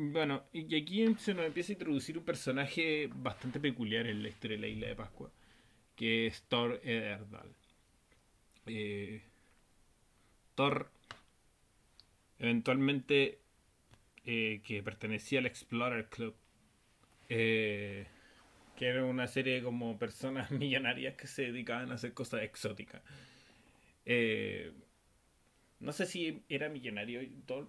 Bueno, y aquí se nos empieza a introducir un personaje bastante peculiar en la historia de la isla de Pascua, que es Thor Ederdal. Eh, Thor, eventualmente, eh, que pertenecía al Explorer Club, eh, que era una serie de como personas millonarias que se dedicaban a hacer cosas exóticas. no sé si era millonario, Thor,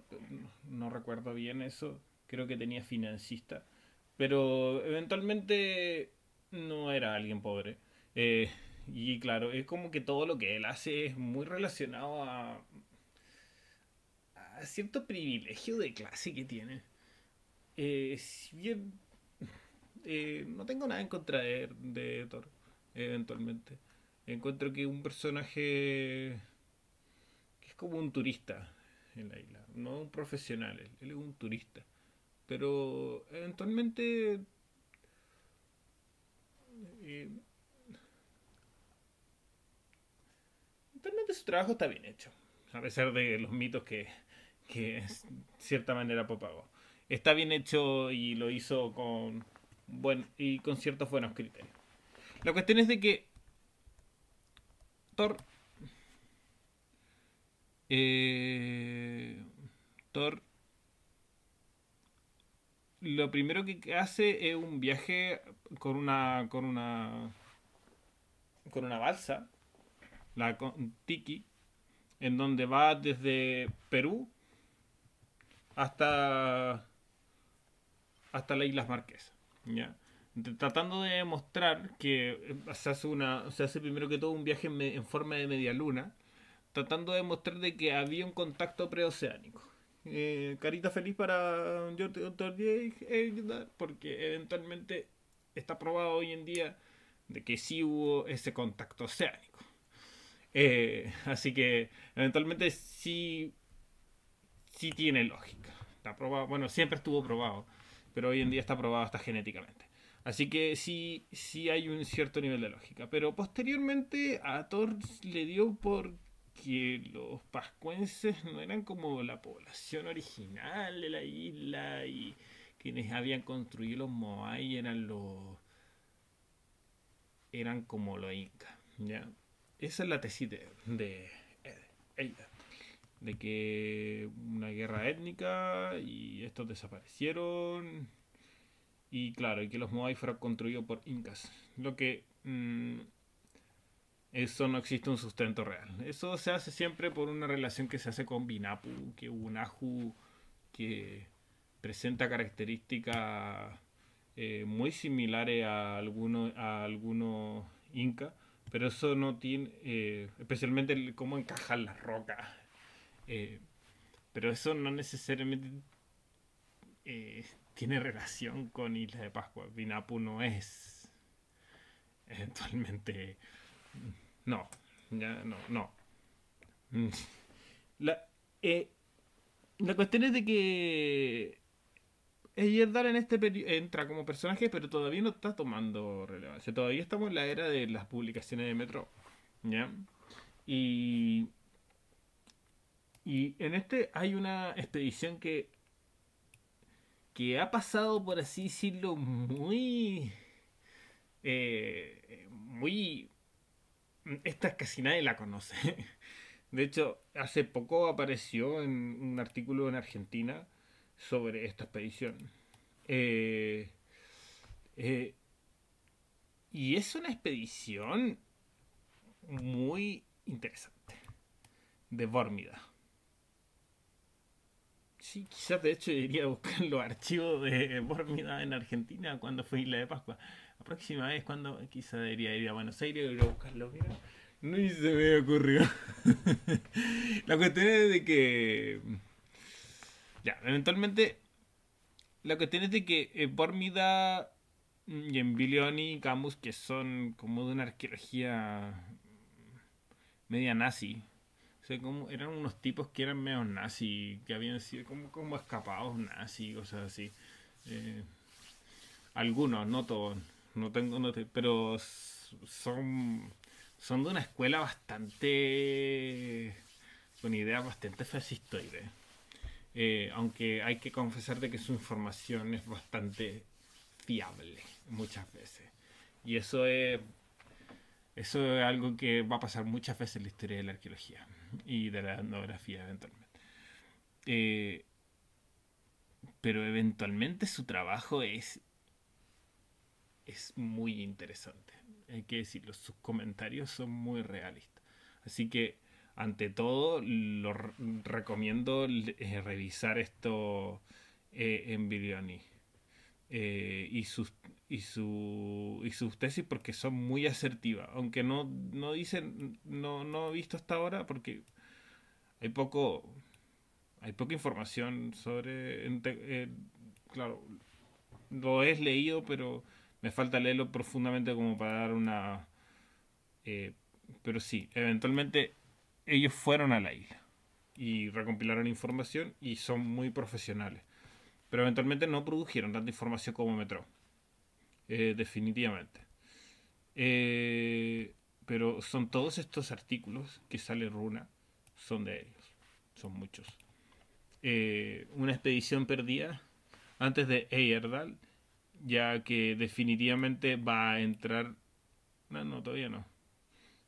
no recuerdo bien eso creo que tenía financista, pero eventualmente no era alguien pobre. Eh, y claro, es como que todo lo que él hace es muy relacionado a, a cierto privilegio de clase que tiene. Eh, si bien eh, no tengo nada en contra de, de Thor, eventualmente. Encuentro que un personaje que es como un turista en la isla, no un profesional, él es un turista. Pero eventualmente... Eh, eventualmente su trabajo está bien hecho. A pesar de los mitos que, que de cierta manera propagó. Está bien hecho y lo hizo con, buen, y con ciertos buenos criterios. La cuestión es de que Thor... Eh, Thor lo primero que hace es un viaje con una con una con una balsa la tiki en donde va desde Perú hasta hasta las Islas Marquesas ¿ya? tratando de demostrar que eh, se hace una se hace primero que todo un viaje en, en forma de media luna tratando de demostrar de que había un contacto preoceánico eh, carita feliz para George Dr. Eh, porque eventualmente está probado hoy en día de que sí hubo ese contacto oceánico. Eh, así que eventualmente sí, sí tiene lógica. Está probado, bueno, siempre estuvo probado, pero hoy en día está probado hasta genéticamente. Así que sí, sí hay un cierto nivel de lógica. Pero posteriormente a Thor le dio por que los pascuenses no eran como la población original de la isla y quienes habían construido los Moai eran los eran como los incas, ¿ya? Esa es la tesis de, de de que una guerra étnica y estos desaparecieron y claro, y que los Moai fueron construidos por incas, lo que mm, eso no existe un sustento real. Eso se hace siempre por una relación que se hace con Binapu, que un Aju que presenta características eh, muy similares a algunos a Inca, pero eso no tiene, eh, especialmente el cómo encajan las rocas. Eh, pero eso no necesariamente tiene relación con Isla de Pascua. Binapu no es eventualmente no, ya no, no. Mm. Eh, la, cuestión es de que Dar en este entra como personaje, pero todavía no está tomando relevancia. Todavía estamos en la era de las publicaciones de Metro. ¿Ya? Y. Y en este hay una expedición que. que ha pasado, por así decirlo, muy. Eh, muy Mm, esta casi nadie la conoce. De hecho, hace poco apareció en un artículo en Argentina sobre esta expedición. Eh, eh, y es una expedición muy interesante de Bórmida. Sí, quizás de hecho iría a buscar los archivos de Bórmida en Argentina cuando fue Isla de Pascua. La próxima vez, cuando quizá debería ir a Buenos Aires y a buscarlo, mira. Ni se me ocurrió. la cuestión es de que. Ya, eventualmente. La cuestión es de que Bormida eh, mm, y Embilioni y Camus, que son como de una arqueología media nazi. O sea, como eran unos tipos que eran medio nazi, que habían sido como, como escapados nazi, cosas así. Eh, algunos, no todos no tengo, no pero son, son de una escuela bastante, con ideas bastante fascistoides. Eh, aunque hay que confesar que su información es bastante fiable muchas veces. Y eso es, eso es algo que va a pasar muchas veces en la historia de la arqueología y de la etnografía eventualmente. Eh, pero eventualmente su trabajo es es muy interesante. Hay que decirlo, sus comentarios son muy realistas. Así que, ante todo, lo recomiendo eh, revisar esto eh, en Bilioni. Eh, y, sus, y, su, y sus tesis porque son muy asertivas. Aunque no, no dicen, no, no he visto hasta ahora porque hay poco, hay poca información sobre... Eh, claro, lo he leído, pero me falta leerlo profundamente como para dar una... Eh, pero sí, eventualmente ellos fueron a la isla y recompilaron información y son muy profesionales. Pero eventualmente no produjeron tanta información como Metro. Eh, definitivamente. Eh, pero son todos estos artículos que sale Runa, son de ellos. Son muchos. una expedición perdida antes de Eyerdal ya que definitivamente va a entrar. No, no, todavía no.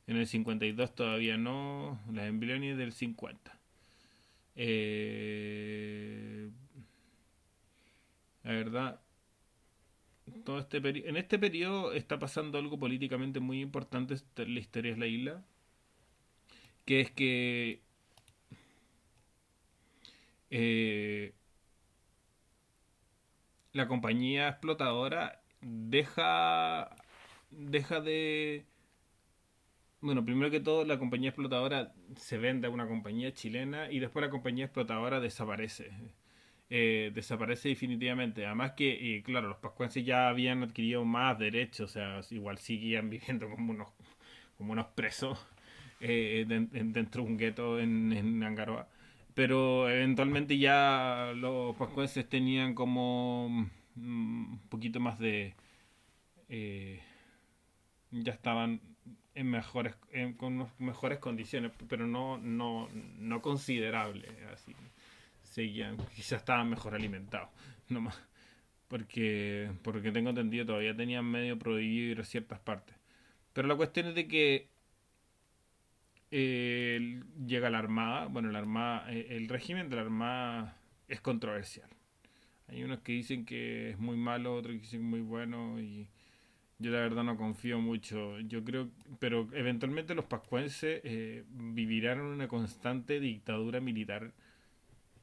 En el 52 todavía no. Las embriones del 50. Eh, la verdad, todo este en este periodo está pasando algo políticamente muy importante en la historia de la isla, que es que eh, la compañía explotadora deja, deja de... Bueno, primero que todo, la compañía explotadora se vende a una compañía chilena y después la compañía explotadora desaparece. Eh, desaparece definitivamente. Además que, eh, claro, los pascuenses ya habían adquirido más derechos, o sea, igual siguen viviendo como unos, como unos presos eh, dentro de un gueto en, en Angaroa pero eventualmente ya los pascuenses tenían como mm, un poquito más de... Eh, ya estaban en mejores, con mejores condiciones, pero no, no, no considerable. Así. Seguían, quizás estaban mejor alimentados, no más Porque, porque tengo entendido, todavía tenían medio prohibido ciertas partes. Pero la cuestión es de que eh, llega la Armada, bueno, la Armada, eh, el régimen de la Armada es controversial. Hay unos que dicen que es muy malo, otros que dicen que es muy bueno y yo la verdad no confío mucho. Yo creo, pero eventualmente los pascuenses eh, vivirán una constante dictadura militar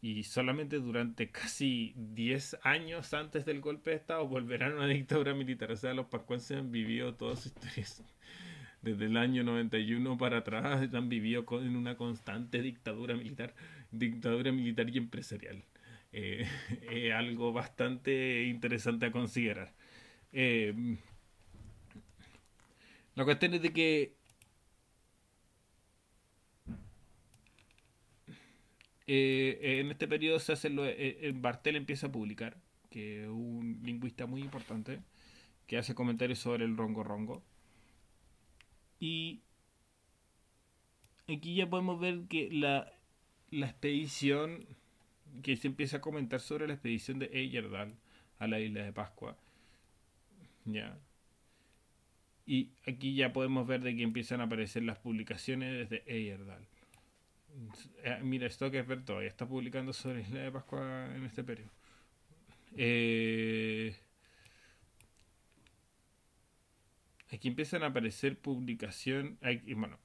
y solamente durante casi 10 años antes del golpe de Estado volverán a una dictadura militar. O sea, los pascuenses han vivido todas sus desde el año 91 para atrás han vivido en una constante dictadura militar, dictadura militar y empresarial. Eh, algo bastante interesante a considerar. Eh, la cuestión es de que eh, en este periodo se hace lo, eh, Bartel empieza a publicar, que es un lingüista muy importante, que hace comentarios sobre el rongo rongo. Y aquí ya podemos ver que la, la expedición, que se empieza a comentar sobre la expedición de Eyerdal a la isla de Pascua. Ya. Y aquí ya podemos ver de que empiezan a aparecer las publicaciones desde Eyerdal. Eh, mira, esto que es ver todavía está publicando sobre la isla de Pascua en este periodo. Eh, Aquí empiezan a aparecer publicaciones... bueno,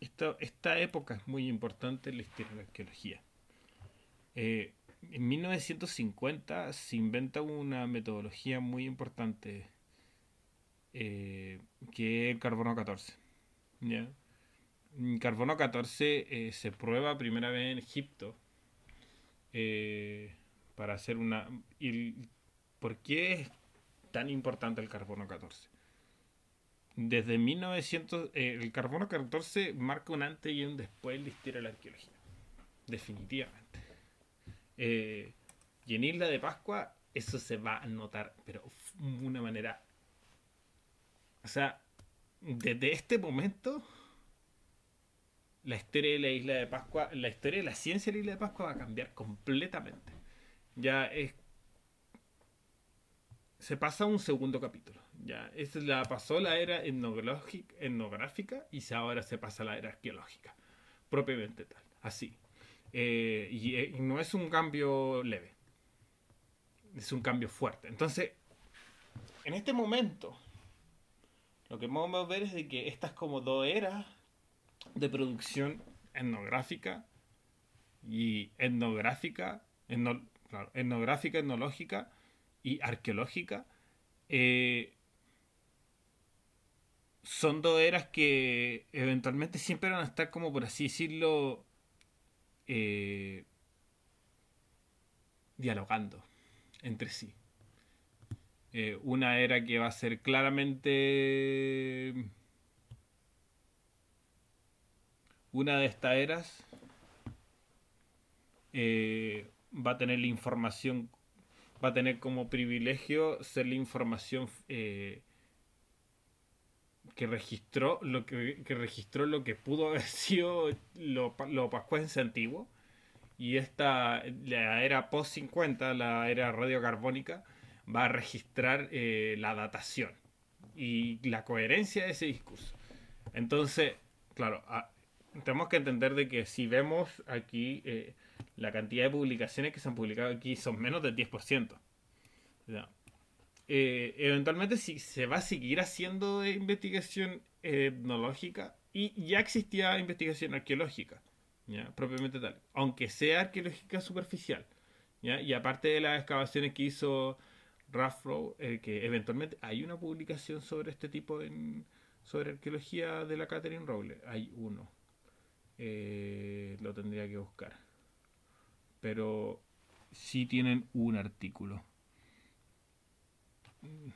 esta, esta, época es muy importante en la historia de la arqueología. Eh, en 1950 se inventa una metodología muy importante eh, que es el carbono 14. El carbono 14 eh, se prueba primera vez en Egipto para hacer una... ¿Por qué es tan importante el carbono 14? desde 1900, eh, el carbono 14 marca un antes y un después en la historia de la arqueología. Definitivamente. Eh, y en Isla de Pascua eso se va a notar, pero de una manera... O sea, desde este momento, la historia de la Isla de Pascua, la historia de la ciencia de la Isla de Pascua va a cambiar completamente. Ya es... Se pasa a un segundo capítulo ya, la pasó la era etnográfica y ahora se pasa a la era arqueológica, propiamente tal, así. Eh, eh, y, no es un cambio leve, es un cambio fuerte. Entonces, en este momento, lo que vamos a ver es que estas como dos eras de producción etnográfica y etnográfica, etnográfica, etnológica y arqueológica, eh, son dos eras que eventualmente siempre van a estar como por así decirlo eh, dialogando entre sí. Eh, una era que va a ser claramente una de estas eras eh, va a tener la información va a tener como privilegio ser la información que registró lo que, que, registró lo que pudo haber sido lo, lo pascuense antiguo y esta la era post 50 la era radiocarbónica va a registrar eh, la datación y la coherencia de ese discurso entonces claro tenemos que entender de que si vemos aquí eh, la cantidad de publicaciones que se han publicado aquí son menos del 10% eh, eventualmente si se va a seguir haciendo de investigación eh, etnológica y ya existía investigación arqueológica, ¿ya? propiamente tal, aunque sea arqueológica superficial. Y aparte de las excavaciones que hizo Raffro, el eh, que eventualmente hay una publicación sobre este tipo en, sobre arqueología de la Catherine Rowley, hay uno. lo tendría que buscar. Pero sí tienen un artículo. Mm.